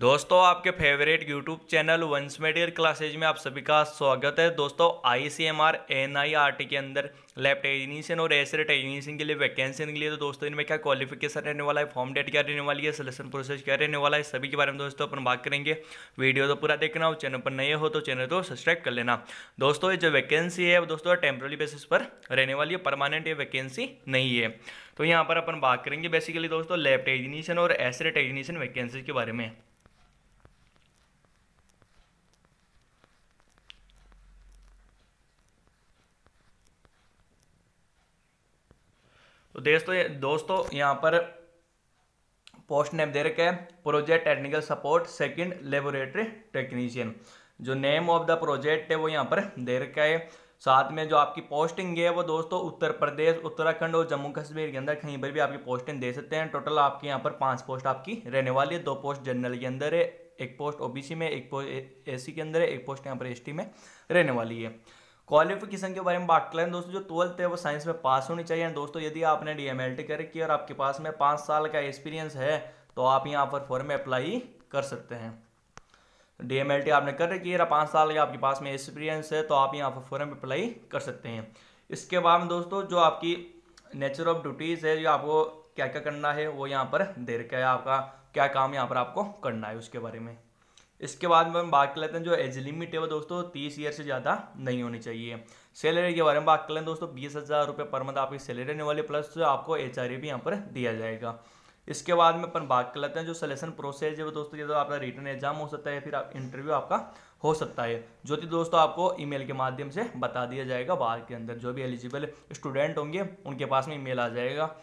दोस्तों आपके favourite YouTube channel वंस मेडियर क्लासेज में आप सभी का स्वागत है दोस्तों I C M R N I R T के अंदर लैब टेक्नीशियन और एसरे टेक्नीशियन के लिए वैकेंसी निकली है तो दोस्तों इनमें क्या क्वालिफिकेशन रहने वाला है फॉर्म डेट क्या रहने वाली है सिलेक्शन प्रोसेस क्या रहने वाला है सभी के बारे में दोस्तों अपन बात करेंगे वीडियो तो पूरा देखना और चैनल पर नए हो तो चैनल को सब्सक्राइब कर लेना दोस्तों ये जो वैकेंसी है दोस्तों टेम्प्रोरी बेसिस पर रहने वाली है परमानेंट ये वैकेंसी नहीं है तो यहाँ पर अपन बात करेंगे बेसिकली दोस्तों लैब टेक्नीशियन और एसरे टेक्नीशियन वैकेंसी के बारे में तो दोस्तों दोस्तों यहाँ पर पोस्ट नेम दे रखा है project technical support second laboratory technician जो नेम ऑफ द प्रोजेक्ट है वो यहाँ पर दे रखा है साथ में जो आपकी पोस्टिंग है वो दोस्तों उत्तर प्रदेश उत्तराखंड और जम्मू कश्मीर के अंदर कहीं पर भी आपकी पोस्टिंग दे सकते हैं टोटल आपके यहाँ पर पांच पोस्ट आपकी रहने वाली है दो पोस्ट जनरल के अंदर है एक पोस्ट ओबीसी में एक पोस्ट एसी के अंदर है एक पोस्ट यहाँ पर एसटी में रहने वाली है क्वालिफिकेशन के बारे में बात करें दोस्तों जो ट्वेल्थ है वो साइंस में पास होनी चाहिए दोस्तों यदि आपने डी एम एल टी की और आपके पास में पाँच साल का एक्सपीरियंस है तो आप यहाँ पर फॉर्म में अप्लाई कर सकते हैं डी एम एल टी आपने कर रखी है पाँच साल का आपके पास में एक्सपीरियंस है तो आप यहाँ पर फॉर्म में अप्लाई कर सकते हैं इसके बाद में दोस्तों जो आपकी नेचर ऑफ ड्यूटीज़ है जो आपको क्या क्या करना है वो यहाँ पर दे रखा है आपका क्या काम यहाँ पर आपको करना है उसके बारे में इसके बाद में हम बात कर लेते हैं जो एज लिमिट है वो दोस्तों तीस ईयर से ज़्यादा नहीं होनी चाहिए सैलरी के बारे में बात कर लें दोस्तों बीस हज़ार रुपये पर मंथ आपकी सैलरी रहने वाली प्लस आपको एच आर e भी यहाँ पर दिया जाएगा इसके बाद में अपन बात कर लेते हैं जो सिलेक्शन प्रोसेस है वो दोस्तों ये तो आपका रिटर्न एग्जाम हो सकता है फिर आप इंटरव्यू आपका हो सकता है जो कि दोस्तों आपको ईमेल के माध्यम से बता दिया जाएगा बाहर के अंदर जो भी एलिजिबल स्टूडेंट होंगे उनके पास में ईमेल आ जाएगा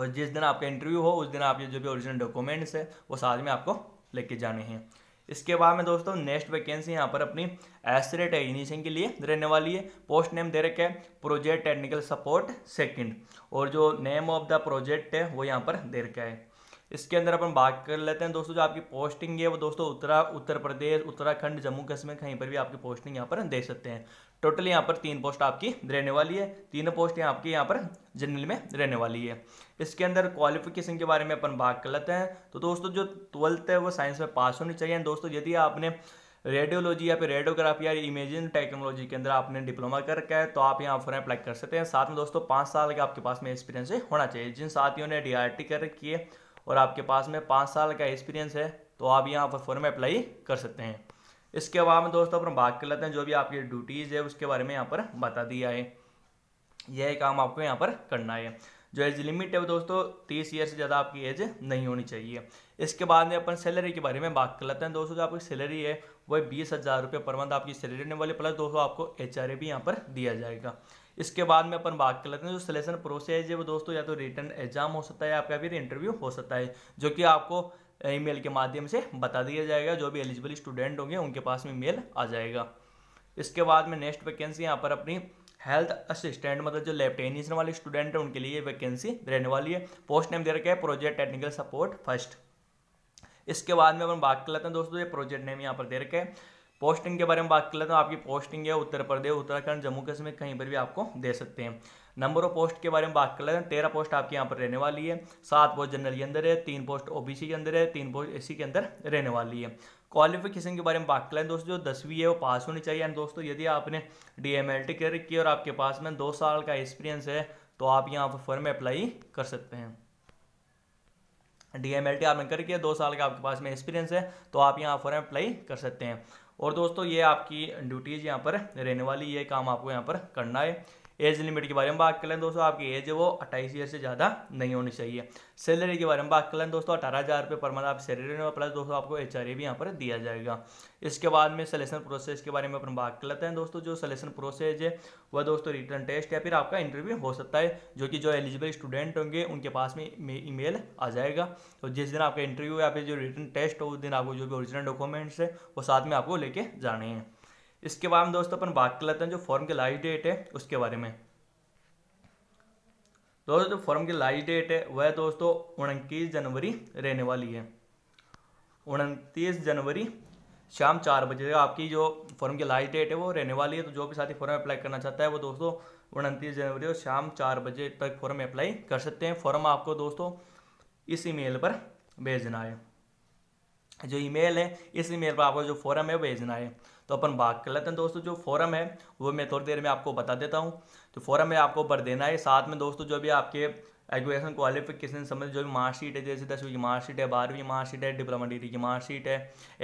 और जिस दिन आपका इंटरव्यू हो उस दिन आपके जो भी ओरिजिनल डॉक्यूमेंट्स है वो साथ में आपको लेके जाने हैं इसके बाद में दोस्तों नेक्स्ट वैकेंसी यहाँ पर अपनी एसरेट टेक्नीशियन के लिए रहने वाली है पोस्ट नेम दे रखे है प्रोजेक्ट टेक्निकल सपोर्ट सेकंड और जो नेम ऑफ द प्रोजेक्ट है वो यहाँ पर दे रखा है इसके अंदर अपन बात कर लेते हैं दोस्तों जो आपकी पोस्टिंग है वो दोस्तों उत्तरा उत्तर प्रदेश उत्तराखंड जम्मू कश्मीर कहीं पर भी आपकी पोस्टिंग यहाँ पर दे सकते हैं टोटल यहाँ पर तीन पोस्ट आपकी रहने वाली है तीनों पोस्ट यहाँ आपकी यहाँ पर जनरल में रहने वाली है इसके अंदर क्वालिफिकेशन के बारे में अपन बात कर लेते हैं तो दोस्तों जो ट्वेल्थ है वो साइंस में पास होनी चाहिए दोस्तों यदि आपने रेडियोलॉजी या फिर रेडियोग्राफी या इमेजिंग टेक्नोलॉजी के अंदर आपने डिप्लोमा कर रखा है तो आप यहाँ फॉर अप्लाई कर सकते हैं साथ में दोस्तों पाँच साल का आपके पास में एक्सपीरियंस होना चाहिए जिन साथियों ने डी कर रखी है और आपके पास में पाँच साल का एक्सपीरियंस है तो आप यहाँ पर फॉर्म अप्लाई कर सकते हैं इसके बाद में दोस्तों अपन बात कर लेते हैं जो भी आपकी ड्यूटीज़ है उसके बारे में यहाँ पर बता दिया है यह काम आपको यहाँ पर करना है जो एज लिमिट है वो दोस्तों तीस ईयर से ज़्यादा आपकी एज नहीं होनी चाहिए इसके बाद में अपन सैलरी के बारे में बात कर लेते हैं दोस्तों जो आपकी सैलरी है वो बीस हज़ार रुपये पर मंथ आपकी सैलरी रहने वाली प्लस दोस्तों आपको एच आर भी यहाँ पर दिया जाएगा इसके बाद में अपन बात कर लेते हैं जो सिलेक्शन प्रोसेस है वो दोस्तों या तो रिटर्न एग्जाम हो सकता है आपका फिर इंटरव्यू हो सकता है जो कि आपको ईमेल के माध्यम से बता दिया जाएगा जो भी एलिजिबल स्टूडेंट होंगे उनके पास में मेल आ जाएगा इसके बाद में नेक्स्ट वैकेंसी यहाँ पर अपनी हेल्थ असिस्टेंट मतलब जो लेफ्ट टेनिशन वाले स्टूडेंट हैं उनके लिए ये वैकेंसी रहने वाली है पोस्ट नेम दे रखा है प्रोजेक्ट टेक्निकल सपोर्ट फर्स्ट इसके बाद में अपन बात कर लेते हैं दोस्तों ये प्रोजेक्ट नेम यहाँ पर दे रखा है पोस्टिंग के बारे में बात कर लेते हैं तो आपकी पोस्टिंग है उत्तर प्रदेश उत्तराखंड जम्मू कश्मीर कहीं पर भी आपको दे सकते हैं नंबर ऑफ पोस्ट के बारे में बात कर लेते हैं तेरह पोस्ट आपके यहाँ पर रहने वाली है सात पोस्ट जनरल के अंदर है तीन पोस्ट ओबीसी के अंदर है तीन पोस्ट एससी के अंदर रहने वाली है क्वालिफिकेशन के बारे में बात कर लें दोस्तों जो दसवीं है वो पास होनी चाहिए एंड दोस्तों यदि आपने डी एम एल टी की और आपके पास में दो साल का एक्सपीरियंस है तो आप यहाँ पर फॉर्म अप्लाई कर सकते हैं डी एम एल टी आपने करके दो साल का आपके पास में एक्सपीरियंस है तो आप यहाँ फॉर्म अप्लाई कर सकते हैं और दोस्तों ये आपकी ड्यूटीज़ यहाँ पर रहने वाली ये काम आपको यहाँ पर करना है एज लिमिट के बारे में बात कर लें दोस्तों आपकी एज है वो अट्ठाईस ईयर से ज़्यादा नहीं होनी चाहिए सैलरी के बारे में बात कर लें दोस्तों अठारह हज़ार रुपये पर मंथ आप सैलरी में प्लस दोस्तों आपको एच भी यहाँ पर दिया जाएगा इसके बाद में सलेक्शन प्रोसेस के बारे में अपन बात कर लेते हैं दोस्तों जो सलेक्शन प्रोसेस है वह दोस्तों रिटर्न टेस्ट या फिर आपका इंटरव्यू हो सकता है जो कि जो एलिजिबल स्टूडेंट होंगे उनके पास में मेल आ जाएगा तो जिस दिन आपका इंटरव्यू या फिर जो रिटर्न टेस्ट हो उस दिन आपको जो भी ओरिजिनल डॉक्यूमेंट्स है वो साथ में आपको लेके जाने हैं इसके बाद में दोस्तों अपन बात कर लेते हैं जो फॉर्म की लास्ट डेट है उसके बारे में दोस्तों जो फॉर्म की लास्ट डेट है वह दोस्तों उनतीस जनवरी रहने वाली है उनतीस जनवरी शाम चार बजे तक आपकी जो फॉर्म की लास्ट डेट है वो रहने वाली है तो जो भी साथी फॉर्म अप्लाई करना चाहता है वो दोस्तों उनतीस जनवरी और शाम चार बजे तक फॉर्म अप्लाई कर सकते हैं फॉर्म आपको दोस्तों इस ईमेल पर भेजना है जो ईमेल है इस ईमेल पर आपको जो फॉर्म है भेजना है तो अपन बात कर लेते हैं दोस्तों जो फॉरम है वो मैं थोड़ी देर में आपको बता देता हूँ तो फॉर्म में आपको भर देना है साथ में दोस्तों जो भी आपके एजुकेशन क्वालिफिकेशन समझ जो भी मार्कशीट है जैसे दसवीं की मार्कशीट है बारहवीं की मार्कशीट है डिप्लोमा डिग्री की मार्कशीट है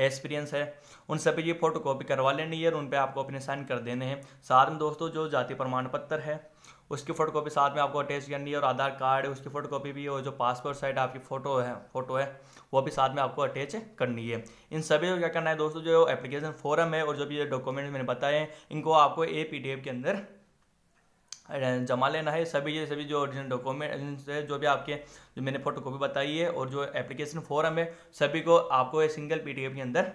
एक्सपीरियंस है उन सभी की फोटो कॉपी करवा लेनी है और उन पर आपको अपने साइन कर देने हैं साथ में दोस्तों जो जाति प्रमाण पत्र है उसकी फोटो कॉपी साथ में आपको अटैच करनी है और आधार कार्ड उसकी फोटो कॉपी भी और जो पासपोर्ट साइड आपकी फ़ोटो है फोटो है वो भी साथ में आपको अटैच करनी है इन सभी को क्या करना है दोस्तों जो एप्लीकेशन फॉरम है और जो भी ये डॉक्यूमेंट मैंने बताए हैं इनको आपको ए के अंदर जमा लेना है सभी ये सभी जो ओरिजिनल डॉक्यूमेंट है जो भी आपके जो मैंने फोटो कॉपी बताई है और जो एप्लीकेशन फॉरम है सभी को आपको एक सिंगल एफ के अंदर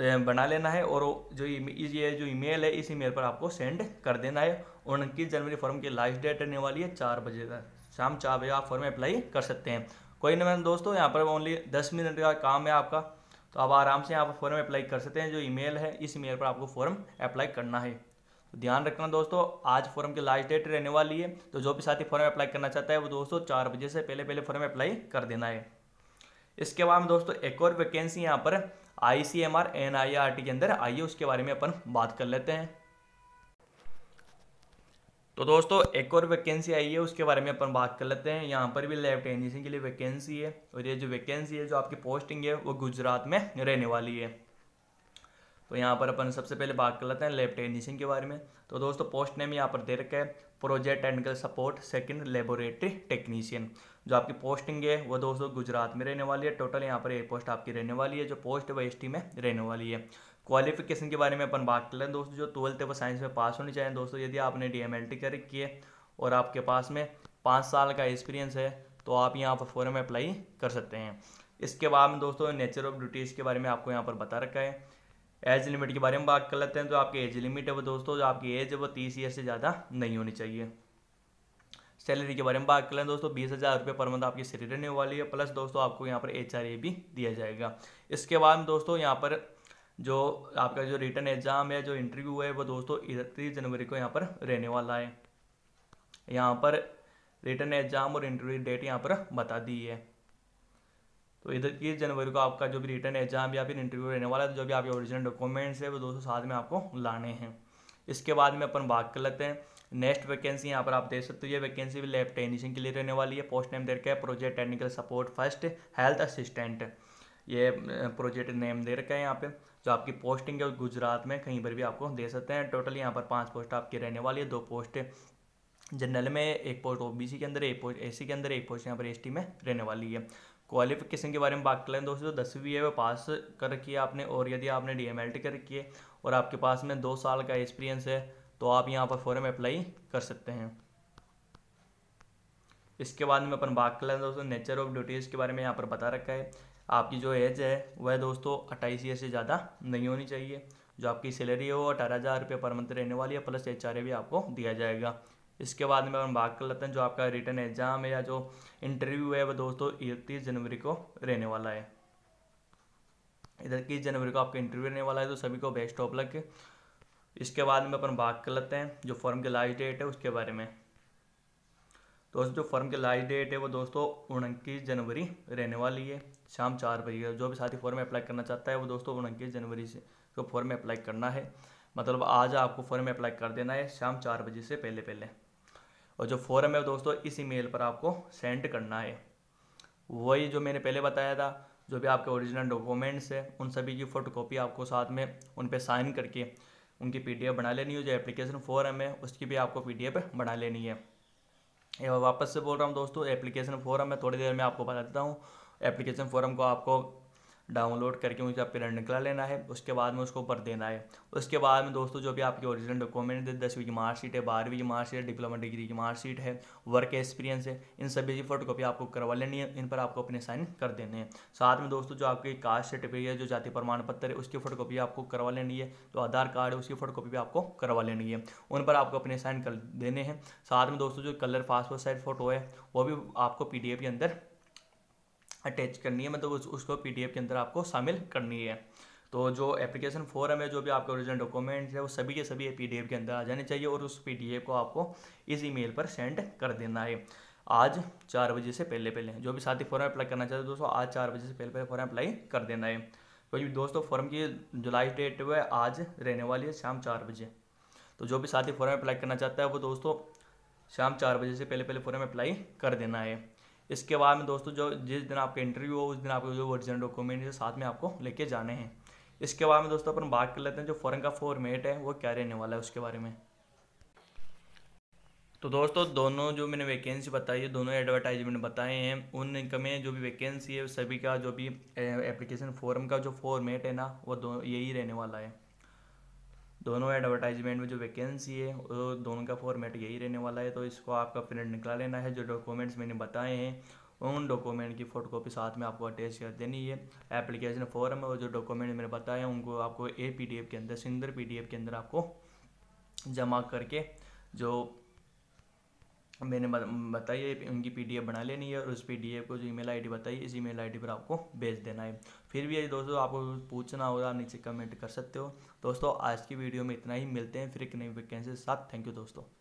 तो बना लेना है और जो ये जो ईमेल है इस ईमेल पर आपको सेंड कर देना है और उनतीस जनवरी फॉर्म की लास्ट डेट रहने वाली है चार बजे तक शाम चार बजे आप फॉर्म अप्लाई कर सकते हैं कोई ना मैम दोस्तों यहाँ पर ओनली दस मिनट का काम है आपका तो आप आराम से यहाँ पर फॉर्म अप्लाई कर सकते हैं जो ईमेल है इस ईमेल पर आपको फॉर्म अप्लाई करना है तो ध्यान रखना दोस्तों आज फॉर्म की लास्ट डेट रहने वाली है तो जो भी साथी फॉर्म अप्लाई करना चाहता है वो दोस्तों चार बजे से पहले पहले फॉर्म अप्लाई कर देना है इसके बाद में दोस्तों एक और वैकेंसी यहाँ पर I C M R N I R T के अंदर आई है उसके बारे में अपन बात कर लेते हैं तो दोस्तों एक और वैकेंसी आई है उसके बारे में अपन बात कर लेते हैं यहाँ पर भी लेफ्ट टेक्नीशियन के लिए वैकेंसी है और ये जो वैकेंसी है जो आपकी पोस्टिंग है वो गुजरात में रहने वाली है तो यहाँ पर अपन सबसे पहले बात कर लेते हैं लेफ्ट टेक्नीशियन के बारे में तो दोस्तों पोस्ट नेम यहाँ पर दे रखा है project technical support second laboratory technician जो आपकी पोस्टिंग है वो दोस्तों गुजरात में रहने वाली है टोटल यहाँ पर एक पोस्ट आपकी रहने वाली है जो पोस्ट वो एस में रहने वाली है क्वालिफिकेशन के बारे में अपन बात कर लें दोस्तों जो ट्वेल्थ है वो साइंस में पास होनी चाहिए दोस्तों यदि आपने डी एम एल टी कर और आपके पास में पाँच साल का एक्सपीरियंस है तो आप यहाँ पर फॉरम में अप्लाई कर सकते हैं इसके बाद में दोस्तों नेचर ऑफ ड्यूटीज़ के बारे में आपको यहाँ पर बता रखा है एज लिमिट के बारे में बात कर लेते हैं तो आपकी एज लिमिट है वो दोस्तों जो आपकी एज है वो तीस ईयर से ज़्यादा नहीं होनी चाहिए सैलरी के बारे में बात कर लें दोस्तों बीस हज़ार रुपये पर मंथ आपकी सैलरी रहने वाली है प्लस दोस्तों आपको यहाँ पर एच आर ए भी दिया जाएगा इसके बाद दोस्तों यहाँ पर जो आपका जो रिटर्न एग्ज़ाम है जो इंटरव्यू है वो दोस्तों इकतीस जनवरी को यहाँ पर रहने वाला है यहाँ पर रिटर्न एग्ज़ाम और इंटरव्यू डेट यहाँ पर बता दी है तो इधर इक्कीस जनवरी को आपका जो भी रिटर्न एग्जाम या फिर इंटरव्यू रहने वाला है तो जो भी आपके ओरिजिनल डॉक्यूमेंट्स है वो दोस्तों साथ में आपको लाने हैं इसके बाद में अपन बात कर लेते हैं नेक्स्ट वैकेंसी यहाँ पर आप देख सकते हो ये वैकेंसी भी लैब टेक्नीशियन के लिए रहने वाली है पोस्ट नेम दे रखा है project technical support first health assistant ये प्रोजेक्ट नेम दे रखा है यहाँ पे जो आपकी पोस्टिंग है गुजरात में कहीं पर भी आपको दे सकते हैं टोटल यहाँ पर पाँच पोस्ट आपकी रहने वाली है दो पोस्ट जनरल में एक पोस्ट ओ के अंदर एक पोस्ट ए के अंदर एक पोस्ट यहाँ पर एस में रहने वाली है क्वालिफिकेशन के बारे में बात कर लें दोस्तों दसवीं है वो पास कर रखी है आपने और यदि आपने डी एम कर रखी है और आपके पास में दो साल का एक्सपीरियंस है तो आप यहाँ पर फॉरम अप्लाई कर सकते हैं इसके बाद में अपन बात कर लें दोस्तों नेचर ऑफ ड्यूटीज़ के बारे में यहाँ पर बता रखा है आपकी जो एज है वह दोस्तों अट्ठाईस ईयर से ज़्यादा नहीं होनी चाहिए जो आपकी सैलरी है वो अठारह हज़ार रुपये पर मंथ रहने वाली है प्लस एच भी आपको दिया जाएगा इसके बाद में हम बात कर लेते हैं जो आपका रिटर्न एग्जाम है या जो इंटरव्यू है वह दोस्तों इकतीस जनवरी को रहने वाला है इधर इक्कीस जनवरी को आपका इंटरव्यू रहने वाला है तो सभी को बेस्ट ऑफ लक इसके बाद में अपन बात कर लेते हैं जो फॉर्म की लास्ट डेट है उसके बारे में दोस्तों जो फॉर्म की लास्ट डेट है वो दोस्तों उनतीस जनवरी रहने वाली है शाम चार बजे जो भी साथी फॉर्म अप्लाई करना चाहता है वो दोस्तों उनतीस जनवरी से जो फॉर्म अप्लाई करना है मतलब आज आपको फॉर्म अप्लाई कर देना है शाम चार बजे से पहले पहले और जो फॉर्म है दोस्तों इस ईमेल पर आपको सेंड करना है वही जो मैंने पहले बताया था जो भी आपके ओरिजिनल डॉक्यूमेंट्स है उन सभी की फ़ोटोकॉपी आपको साथ में उन पर साइन करके उनकी पीडीएफ बना लेनी है जो एप्लीकेशन फॉर्म है उसकी भी आपको पीडीएफ बना लेनी है वापस से बोल रहा हूँ दोस्तों एप्लीकेशन फॉरम है थोड़ी देर में आपको बता देता हूँ एप्लीकेशन फ़ॉरम को आपको डाउनलोड करके मुझे आप प्रिंट निकला लेना है उसके बाद में उसको ऊपर देना है उसके बाद में दोस्तों जो भी आपके ओरिजिनल डॉक्यूमेंट है दसवीं की मार्कशीट है बारहवीं की मार्कशीट है डिप्लोमा डिग्री की मार्कशीट है वर्क एक्सपीरियंस है इन सभी की फोटो कॉपी आपको करवा लेनी है इन पर आपको अपने साइन कर देने हैं साथ में दोस्तों जो आपकी कास्ट सर्टिफिकेट जो जाति प्रमाण पत्र है उसकी फोटो कॉपी आपको करवा लेनी है जो आधार कार्ड है उसकी फोटो कॉपी भी आपको करवा लेनी है उन पर आपको अपने साइन कर देने हैं साथ में दोस्तों जो कलर पासपोर्ट साइज फोटो है वो भी आपको पी के अंदर अटैच करनी है मतलब उस, उसको एफ के अंदर आपको शामिल करनी है तो जो एप्लीकेशन फॉर्म है जो भी आपके ओरिजिनल डॉक्यूमेंट्स है वो सभी के सभी एफ के अंदर आ जाने चाहिए और उस एफ को आपको इस ईमेल पर सेंड कर देना है आज चार बजे से पहले पहले जो भी साथी फॉर्म अप्लाई करना चाहते हो दोस्तों आज चार बजे से पहले पहले फॉर्म अप्लाई कर देना है क्योंकि तो दोस्तों फॉर्म की जो लास्ट डेट है आज रहने वाली है शाम चार बजे तो जो भी साथी फॉर्म अप्लाई करना चाहता है वो दोस्तों शाम चार बजे से पहले पहले फॉर्म अप्लाई कर देना है इसके बाद में दोस्तों जो जिस दिन आपका इंटरव्यू हो उस दिन आपके जो ओरिजिनल डॉक्यूमेंट है साथ में आपको लेके जाने हैं इसके बाद में दोस्तों अपन बात कर लेते हैं जो फ़ॉरन का फॉर्मेट है वो क्या रहने वाला है उसके बारे में तो दोस्तों दोनों जो मैंने वैकेंसी बताई है दोनों एडवर्टाइजमेंट बताए हैं उन में जो भी वैकेंसी है सभी का जो भी एप्लीकेशन फॉर्म का जो फॉर्मेट है ना वो दो यही रहने वाला है दोनों एडवर्टाइजमेंट में जो वैकेंसी है वो दोनों का फॉर्मेट यही रहने वाला है तो इसको आपका प्रिंट निकला लेना है जो डॉक्यूमेंट्स मैंने बताए हैं उन डॉक्यूमेंट की फ़ोटोकॉपी साथ में आपको अटैच कर देनी है एप्लीकेशन फॉर्म और जो डॉक्यूमेंट मैंने बताए उनको आपको ए पी के अंदर सिंदर पी के अंदर आपको जमा करके जो मैंने बताई है उनकी पी बना लेनी है और उस पी को जो ईमेल आईडी बताई इस ईमेल आईडी पर आपको भेज देना है फिर भी यदि दोस्तों आपको पूछना होगा तो नीचे कमेंट कर सकते हो दोस्तों आज की वीडियो में इतना ही मिलते हैं फिर एक नई वैकेंसी के साथ थैंक यू दोस्तों